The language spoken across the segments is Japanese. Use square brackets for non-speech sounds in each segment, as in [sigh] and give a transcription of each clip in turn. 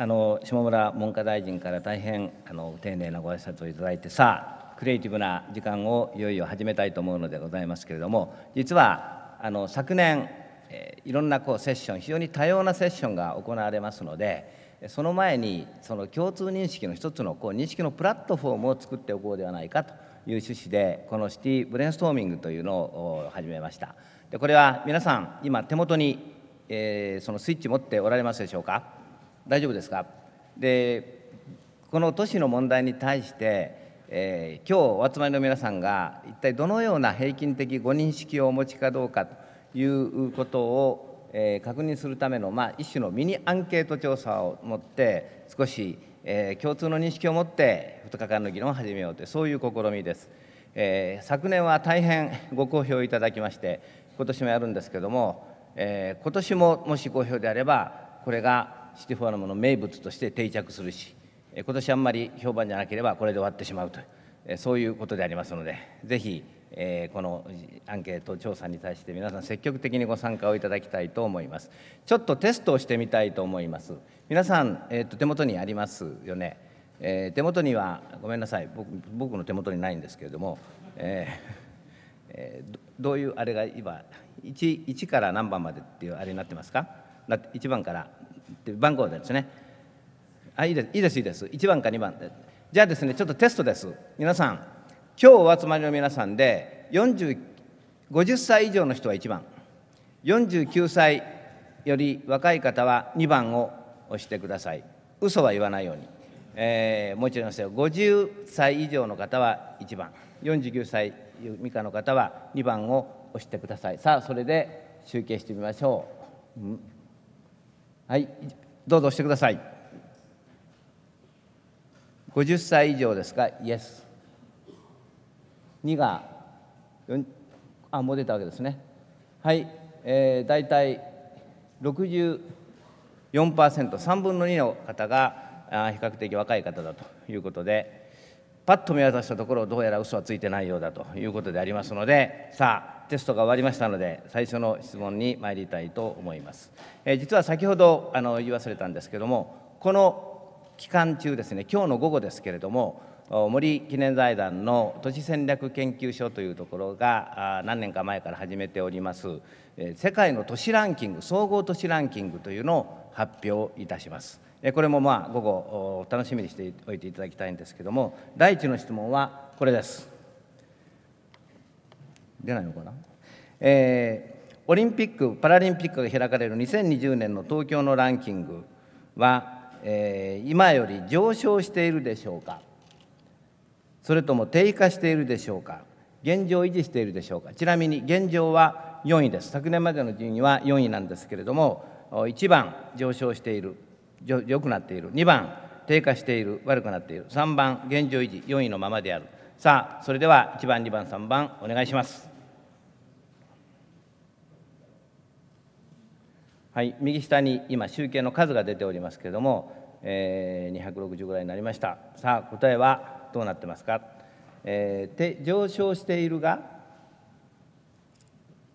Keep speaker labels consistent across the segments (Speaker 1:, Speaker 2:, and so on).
Speaker 1: あの下村文科大臣から大変あの丁寧なご挨拶をいただいてさあクリエイティブな時間をいよいよ始めたいと思うのでございますけれども実はあの昨年、えー、いろんなこうセッション非常に多様なセッションが行われますのでその前にその共通認識の一つのこう認識のプラットフォームを作っておこうではないかという趣旨でこのシティブレインストーミングというのを始めましたでこれは皆さん今手元に、えー、そのスイッチ持っておられますでしょうか大丈夫ですかでこの都市の問題に対して、えー、今日お集まりの皆さんが一体どのような平均的ご認識をお持ちかどうかということを、えー、確認するための、まあ、一種のミニアンケート調査をもって少し、えー、共通の認識を持って2日間の議論を始めようというそういう試みです。えー、昨年は大変ご好評いただきまして今年もやるんですけども、えー、今年ももし好評であればこれがシティフォーラムの名物として定着するし今年あんまり評判じゃなければこれで終わってしまうとそういうことでありますのでぜひえこのアンケート調査に対して皆さん積極的にご参加をいただきたいと思いますちょっとテストをしてみたいと思います皆さん、えーと、手元にありますよね、えー、手元にはごめんなさい僕僕の手元にないんですけれども、えー、えー、どういうあれが今 1, 1から何番までっていうあれになってますか1番からって番号ですねあいいですいいですいいです1番か2番でじゃあですねちょっとテストです皆さん今日お集まりの皆さんで50歳以上の人は1番49歳より若い方は2番を押してください嘘は言わないように、えー、もう一度言いますよ50歳以上の方は1番49歳以下の方は2番を押してくださいさあそれで集計してみましょう。うんはいどうぞしてください50歳以上ですかイエス2があもう出たわけですねはい、えー、大体 64%3 分の2の方があ比較的若い方だということでパッと見渡したところどうやら嘘はついてないようだということでありますのでさあテストが終わりましたので最初の質問に参りたいと思います、えー、実は先ほどあの言い忘れたんですけどもこの期間中ですね今日の午後ですけれども森記念財団の都市戦略研究所というところが何年か前から始めております、え世界の都市ランキング総合都市ランキングというのを発表いたしますこれもまあ午後楽しみにしておいていただきたいんですけども第一の質問はこれです出ないのかな、えー、オリンピック・パラリンピックが開かれる2020年の東京のランキングは、えー、今より上昇しているでしょうかそれとも低下しているでしょうか現状維持しているでしょうかちなみに現状は4位です昨年までの順位は4位なんですけれども1番上昇しているよくなっている2番低下している悪くなっている3番現状維持4位のままであるさあそれでは1番2番3番お願いしますはい右下に今集計の数が出ておりますけれども、えー、260ぐらいになりましたさあ答えはどうなってますか、えー、手上昇しているが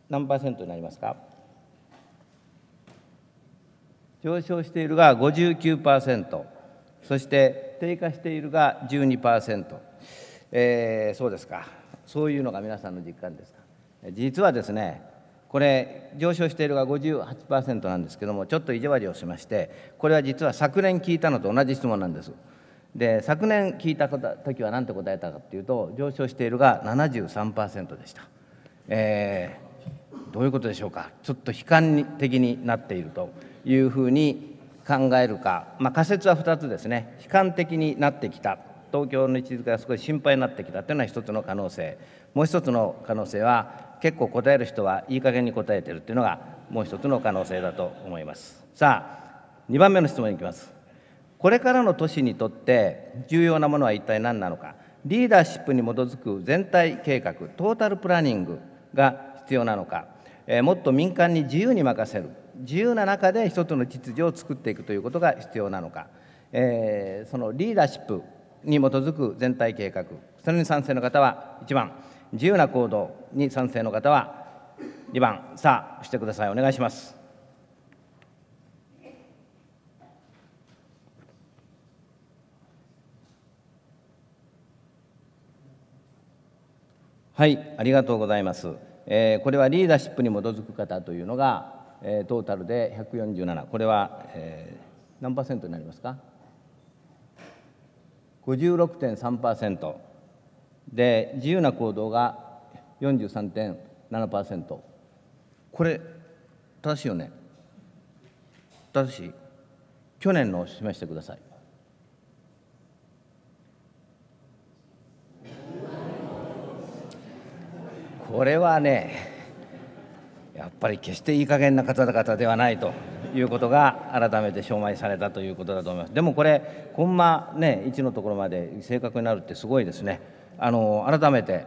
Speaker 1: 何パーセントになりますか上昇しているが59%そして低下しているが12%。えー、そうですかそういうのが皆さんの実感ですか実はですねこれ上昇しているが58%なんですけどもちょっと意地悪をしましてこれは実は昨年聞いたのと同じ質問なんですで昨年聞いた時は何て答えたかっていうと上昇しているが73%でした、えー、どういうことでしょうかちょっと悲観的になっているというふうに考えるか、まあ、仮説は2つですね悲観的になってきた東京の位置づけがすごい心配になってきたというのは一つの可能性もう一つの可能性は結構答える人はいい加減に答えてるというのがもう一つの可能性だと思いますさあ2番目の質問にいきますこれからの都市にとって重要なものは一体何なのかリーダーシップに基づく全体計画トータルプランニングが必要なのか、えー、もっと民間に自由に任せる自由な中で一つの秩序を作っていくということが必要なのか、えー、そのリーダーシップに基づく全体計画それに賛成の方は1番自由な行動に賛成の方は2番さあしてくださいお願いしますはいありがとうございます、えー、これはリーダーシップに基づく方というのが、えー、トータルで147これは、えー、何パーセントになりますか56.3%で自由な行動が43.7%これ正しいよね正しい去年のを示してくださいこれはねやっぱり決していい加減な方々ではないと。いうことが改めて証明されたということだと思いますでもこれコンマ、ね、1のところまで正確になるってすごいですねあの改めて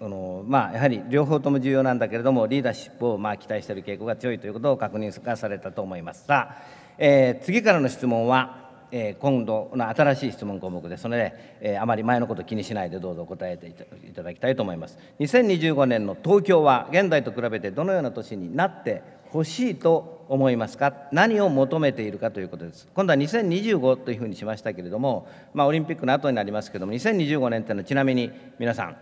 Speaker 1: あの、まあ、やはり両方とも重要なんだけれどもリーダーシップをまあ期待している傾向が強いということを確認がされたと思いますさあ、えー、次からの質問はえー、今度の新しい質問項目ですので、えー、あまり前のこと気にしないでどうぞ答えていただきたいと思います2025年の東京は現代と比べてどのような年になってほしいと思いますか何を求めているかということです今度は2025というふうにしましたけれども、まあ、オリンピックの後になりますけれども2025年というのはちなみに皆さん、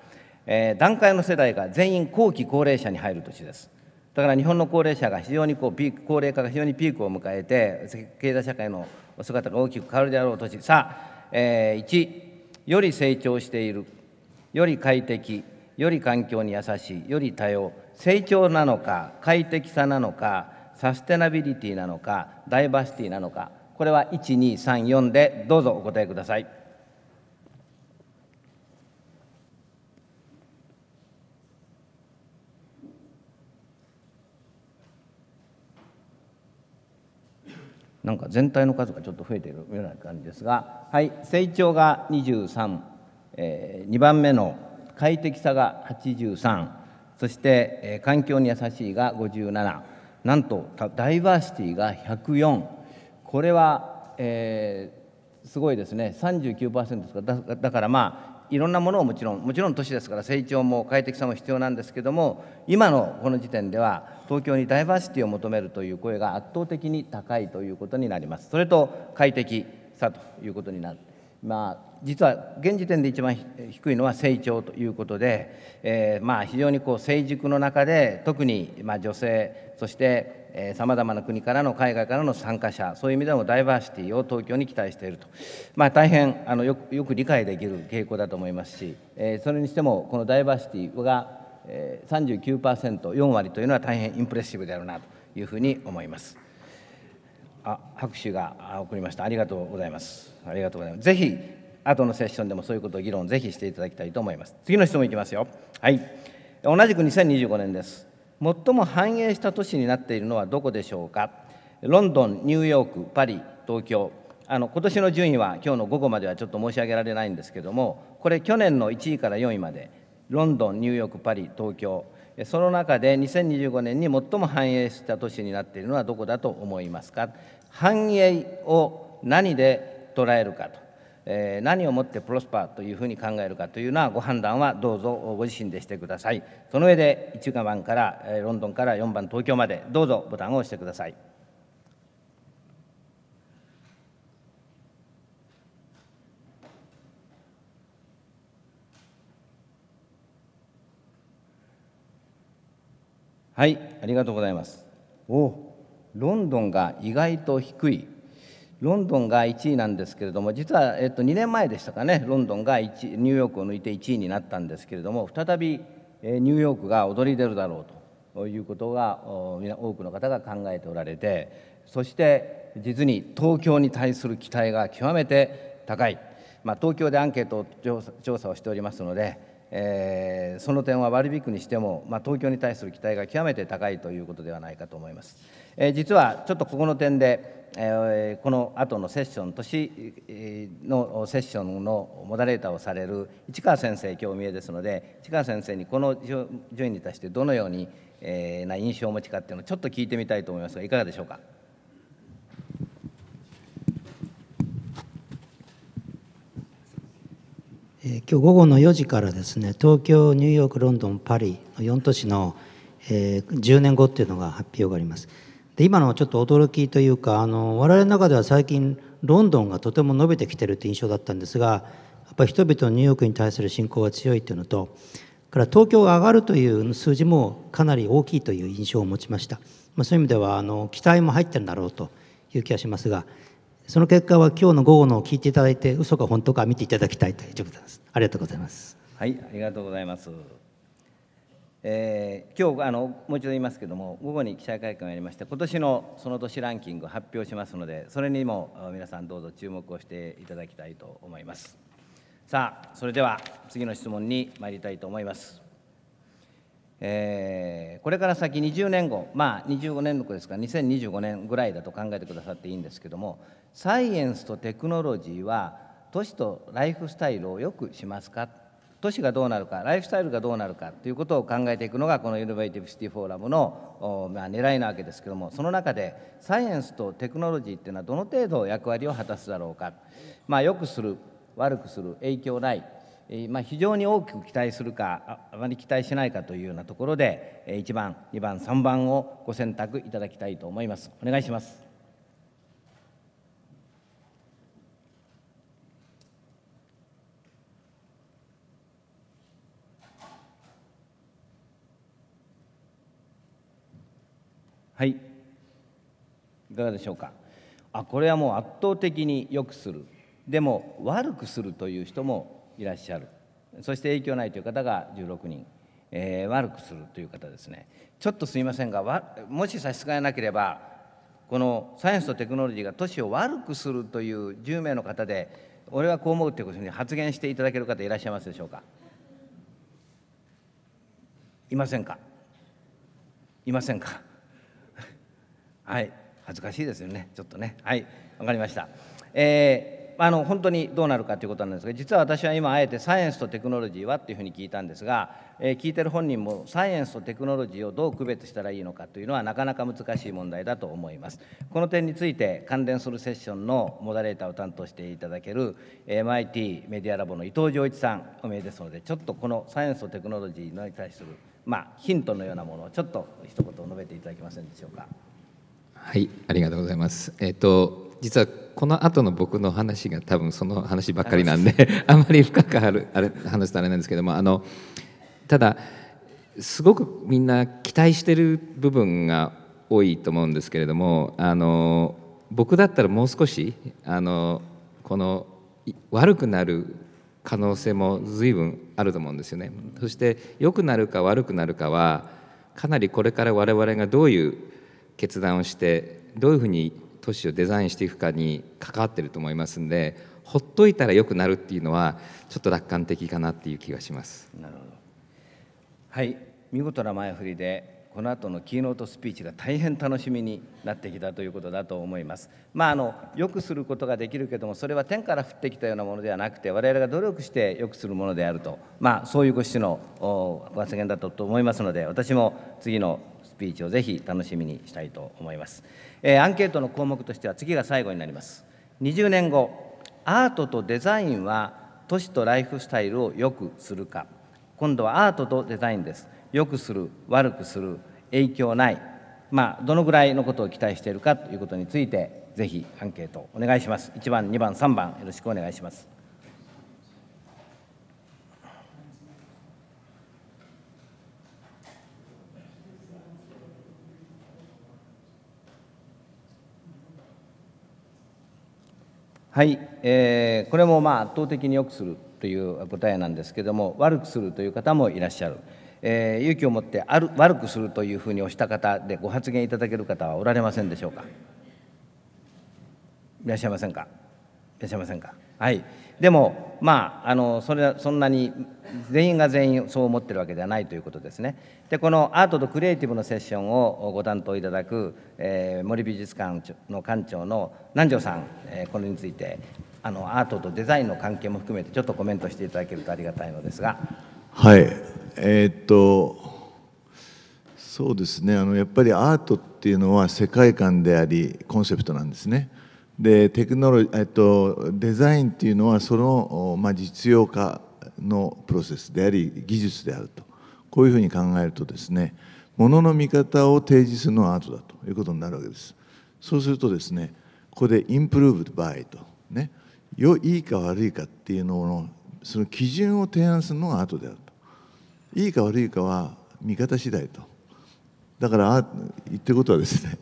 Speaker 1: えー、段階の世代が全員後期高齢者に入る年ですだから日本の高齢者が非常にこうピーク高齢化が非常にピークを迎えて経済社会の姿が大きく変わるであろう年さあ、えー、1より成長しているより快適より環境に優しいより多様成長なのか快適さなのかサステナビリティなのかダイバーシティなのかこれは1234でどうぞお答えください。なんか全体の数がちょっと増えているような感じですが、はい、成長が23、えー、2番目の快適さが83そして、えー、環境に優しいが57なんとダイバーシティが104これは、えー、すごいですね39%ですからだだからまあいろんなものをもちろんもちろん都市ですから成長も快適さも必要なんですけども今のこの時点では東京にダイバーシティを求めるという声が圧倒的に高いということになりますそれと快適さということになるまあ実は現時点で一番低いのは成長ということで、えー、まあ非常にこう成熟の中で特にまあ女性そしてさまざまな国からの海外からの参加者そういう意味でもダイバーシティを東京に期待していると、まあ、大変あのよくよく理解できる傾向だと思いますし、えー、それにしてもこのダイバーシティが 39%4 割というのは大変インプレッシブであるなというふうに思います。あ拍手が送りましたありがとうございますありがとうございますぜひ後のセッションでもそういうことを議論ぜひしていただきたいと思います次の質問いきますよはい同じく2025年です最も繁栄した都市になっているのはどこでしょうかロンドンニューヨークパリ東京あの今年の順位は今日の午後まではちょっと申し上げられないんですけどもこれ去年の1位から4位までロンドンニューヨークパリ東京その中で2025年に最も繁栄した都市になっているのはどこだと思いますか繁栄を何で捉えるかとえー、何をもってプロスパーというふうに考えるかというのはご判断はどうぞご自身でしてくださいその上で1番から、えー、ロンドンから4番東京までどうぞボタンを押してくださいはいありがとうございますおロンドンが意外と低いロンドンが1位なんですけれども実は、えっと、2年前でしたかねロンドンがニューヨークを抜いて1位になったんですけれども再び、えニューヨークが躍り出るだろうということが多くの方が考えておられてそして実に東京に対する期待が極めて高い、まあ、東京でアンケート調査をしておりますので、えー、その点は割引くにしても、まあ、東京に対する期待が極めて高いということではないかと思います。えー、実はちょっとここの点で、えー、この後のセッション年のセッションのモダレーターをされる市川先生今日お見えですので市川先生にこの順位に対してどのように、えー、な印象を持ちかっていうのをちょっと聞いてみたいと思いますがいかがでしょうか。今日午後の4時からですね東京ニューヨークロンドンパリの4都市の、えー、10年後っていうのが発表がありますで今のはちょっと驚きというかあの我々の中では最近ロンドンがとても伸びてきてるって印象だったんですがやっぱり人々のニューヨークに対する信仰が強いっていうのとから東京が上がるという数字もかなり大きいという印象を持ちました、まあ、そういう意味ではあの期待も入ってるんだろうという気がしますがその結果は今日の午後の聞いていただいて嘘か本当か見ていただきたいということですありがとうございますはいありがとうございますえー、今日あのもう一度言いますけれども午後に記者会見をやりまして今年のその年ランキングを発表しますのでそれにも皆さんどうぞ注目をしていただきたいと思いますさあそれでは次の質問に参りたいと思います、えー、これから先20年後まあ25年の子ですか2025年ぐらいだと考えてくださっていいんですけれどもサイエンスとテクノロジーは都市とライフスタイルをよくしますか都市がどうなるかライフスタイルがどうなるかということを考えていくのがこのイノベーティブシティフォーラムの、まあ、狙いなわけですけどもその中でサイエンスとテクノロジーっていうのはどの程度役割を果たすだろうか、まあ、良くする悪くする影響ないまあ、非常に大きく期待するかあまり期待しないかというようなところで1番2番3番をご選択いただきたいと思いますお願いしますはいいかがでしょうかあこれはもう圧倒的に良くするでも悪くするという人もいらっしゃるそして影響ないという方が16人、えー、悪くするという方ですねちょっとすいませんがもし差し支えなければこのサイエンスとテクノロジーが都市を悪くするという10名の方で俺はこう思うということに発言していただける方いらっしゃいますでしょうかいませんかいませんかはい恥ずかしいですよねちょっとねはいわかりました、えー、あの本当にどうなるかということなんですが実は私は今あえて「サイエンスとテクノロジーは?」っていうふうに聞いたんですが、えー、聞いてる本人もサイエンスとテクノロジーをどう区別したらいいのかというのはなかなか難しい問題だと思いますこの点について関連するセッションのモデレーターを担当していただける MIT メディアラボの伊藤浄一さんお見えですのでちょっとこのサイエンスとテクノロジーに対するまあ、ヒントのようなものをちょっと一言述べていただけませんでしょうか。はいありがとうございますえっ、ー、と実はこの後の僕の話が多分その話ばっかりなんで [laughs] あまり深くあるあれ話すとあれなんですけどもあのただすごくみんな期待してる部分が多いと思うんですけれどもあの僕だったらもう少しあのこの悪くなる可能性も随分あると思うんですよね。そして良くなるか悪くなるかはかなりこれから我々がどういう決断をしてどういうふうに都市をデザインしていくかに関わってると思いますんでほっといたらよくなるっていうのはちょっと楽観的かなっていう気がしますなるほどはい見事な前振りでこの後のキーノートスピーチが大変楽しみになってきたということだと思いますまああのよくすることができるけどもそれは天から降ってきたようなものではなくて我々が努力してよくするものであるとまあそういうご趣旨のご発言だったと思いますので私も次のスピーチをぜひ楽しみにしたいと思います、えー、アンケートの項目としては次が最後になります20年後アートとデザインは都市とライフスタイルを良くするか今度はアートとデザインです良くする悪くする影響ないまあどのぐらいのことを期待しているかということについてぜひアンケートお願いします1番2番3番よろしくお願いしますはい、えー、これもまあ圧倒的に良くするという答えなんですけれども悪くするという方もいらっしゃる、えー、勇気を持ってある悪くするというふうにおした方でご発言いただける方はおられませんでしょうかいらっしゃいませんかいらっしゃいませんかはい、でも、まあ、あのそれそんなに全員が全員そう思ってるわけではないということですね。でこのアートとクリエイティブのセッションをご担当いただく、えー、森美術館の館長の南條さん、えー、これについてあのアートとデザインの関係も含めてちょっとコメントしていただけるとありがたいのですが。はいえー、っとそうですねあのやっぱりアートっていうのは世界観でありコンセプトなんですね。でテクノロジー、えっと、デザインっていうのはその、まあ、実用化のプロセスであり技術であるとこういうふうに考えるとですねものの見方を提示するのはアートだということになるわけですそうするとですねここで「インプルーブドバイとねよいいか悪いかっていうのをその基準を提案するのがアートであるといいか悪いかは見方次第とだから言ってことはですね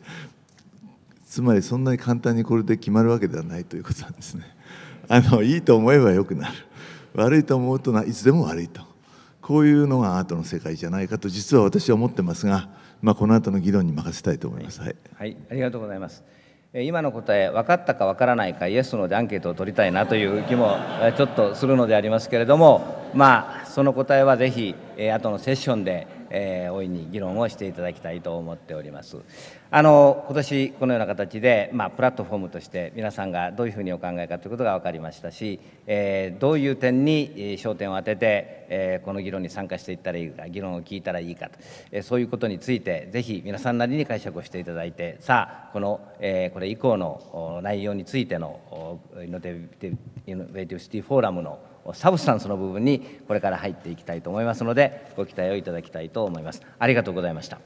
Speaker 1: つまりそんなに簡単にこれで決まるわけではないということなんですね。[laughs] あのいいと思えばよくなる悪いと思うといつでも悪いとこういうのがアートの世界じゃないかと実は私は思ってますが、まあ、この後の議論に任せたいと思います。はい、はい、ありがとうございます。今の答え分かったか分からないかイエスのでアンケートを取りたいなという気もちょっとするのでありますけれどもまあその答えはぜひ後のセッションでえー、大いに議論をしていただきたいと思っております。あの今年このような形で、まあ、プラットフォームとして皆さんがどういうふうにお考えかということが分かりましたし、えー、どういう点に焦点を当てて、えー、この議論に参加していったらいいか議論を聞いたらいいかと、えー、そういうことについてぜひ皆さんなりに解釈をしていただいてさあこの、えー、これ以降の内容についてのイノベーティブシティフォーラムのサブスタンスの部分にこれから入っていきたいと思いますのでご期待をいただきたいと思いますありがとうございました